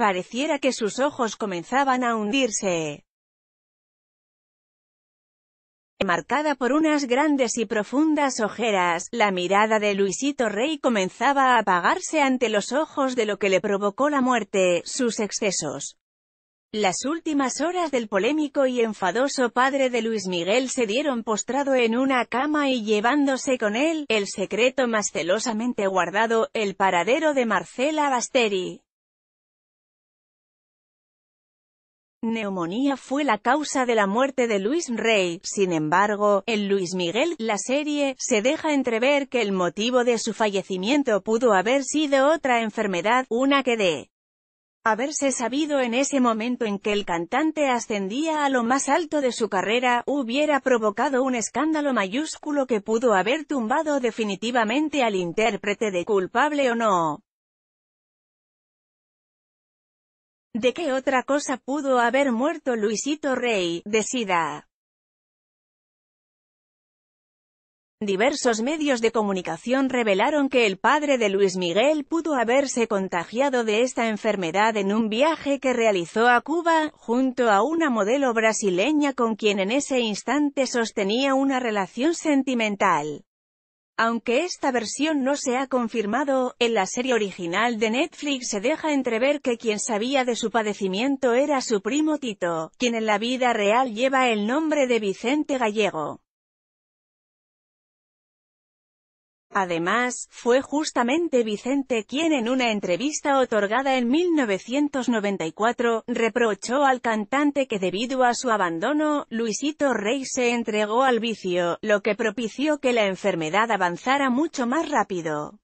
Pareciera que sus ojos comenzaban a hundirse. Marcada por unas grandes y profundas ojeras, la mirada de Luisito Rey comenzaba a apagarse ante los ojos de lo que le provocó la muerte, sus excesos. Las últimas horas del polémico y enfadoso padre de Luis Miguel se dieron postrado en una cama y llevándose con él, el secreto más celosamente guardado, el paradero de Marcela Basteri. Neumonía fue la causa de la muerte de Luis Rey, sin embargo, en Luis Miguel, la serie, se deja entrever que el motivo de su fallecimiento pudo haber sido otra enfermedad, una que de haberse sabido en ese momento en que el cantante ascendía a lo más alto de su carrera, hubiera provocado un escándalo mayúsculo que pudo haber tumbado definitivamente al intérprete de culpable o no. ¿De qué otra cosa pudo haber muerto Luisito Rey, de SIDA? Diversos medios de comunicación revelaron que el padre de Luis Miguel pudo haberse contagiado de esta enfermedad en un viaje que realizó a Cuba, junto a una modelo brasileña con quien en ese instante sostenía una relación sentimental. Aunque esta versión no se ha confirmado, en la serie original de Netflix se deja entrever que quien sabía de su padecimiento era su primo Tito, quien en la vida real lleva el nombre de Vicente Gallego. Además, fue justamente Vicente quien en una entrevista otorgada en 1994, reprochó al cantante que debido a su abandono, Luisito Rey se entregó al vicio, lo que propició que la enfermedad avanzara mucho más rápido.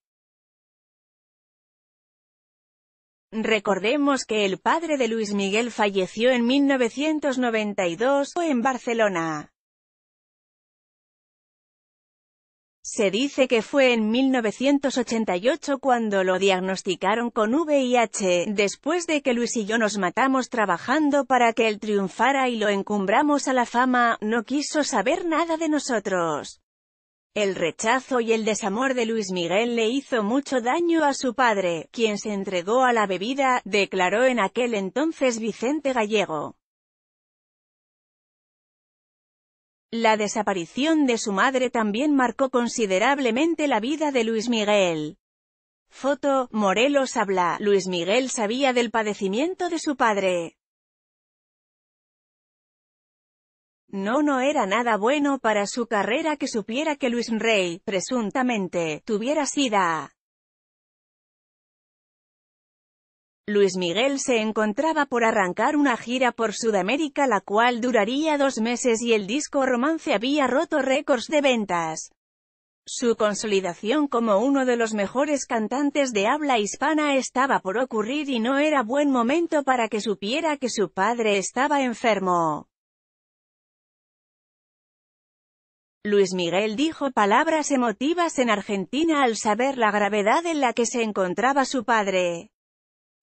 Recordemos que el padre de Luis Miguel falleció en 1992, en Barcelona. Se dice que fue en 1988 cuando lo diagnosticaron con VIH, después de que Luis y yo nos matamos trabajando para que él triunfara y lo encumbramos a la fama, no quiso saber nada de nosotros. El rechazo y el desamor de Luis Miguel le hizo mucho daño a su padre, quien se entregó a la bebida, declaró en aquel entonces Vicente Gallego. La desaparición de su madre también marcó considerablemente la vida de Luis Miguel. Foto, Morelos habla, Luis Miguel sabía del padecimiento de su padre. No, no era nada bueno para su carrera que supiera que Luis Rey, presuntamente, tuviera sida. Luis Miguel se encontraba por arrancar una gira por Sudamérica la cual duraría dos meses y el disco Romance había roto récords de ventas. Su consolidación como uno de los mejores cantantes de habla hispana estaba por ocurrir y no era buen momento para que supiera que su padre estaba enfermo. Luis Miguel dijo palabras emotivas en Argentina al saber la gravedad en la que se encontraba su padre.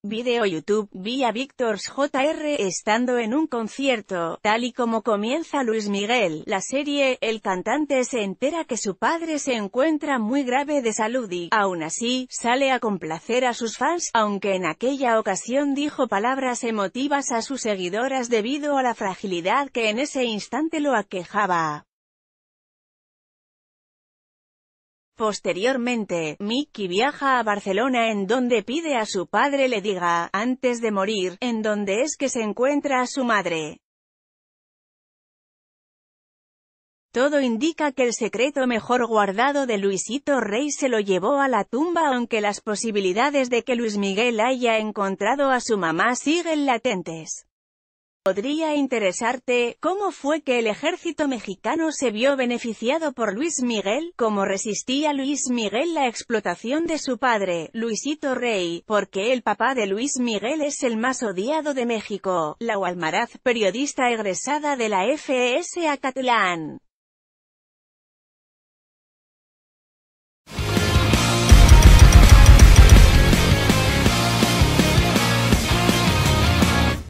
Video YouTube, vía Victors JR estando en un concierto, tal y como comienza Luis Miguel, la serie, el cantante se entera que su padre se encuentra muy grave de salud y, aún así, sale a complacer a sus fans, aunque en aquella ocasión dijo palabras emotivas a sus seguidoras debido a la fragilidad que en ese instante lo aquejaba. Posteriormente, Mickey viaja a Barcelona en donde pide a su padre le diga, antes de morir, en donde es que se encuentra a su madre. Todo indica que el secreto mejor guardado de Luisito Rey se lo llevó a la tumba aunque las posibilidades de que Luis Miguel haya encontrado a su mamá siguen latentes. Podría interesarte, ¿cómo fue que el ejército mexicano se vio beneficiado por Luis Miguel? ¿Cómo resistía Luis Miguel la explotación de su padre, Luisito Rey? Porque el papá de Luis Miguel es el más odiado de México? La walmaraz periodista egresada de la FES Acatlán.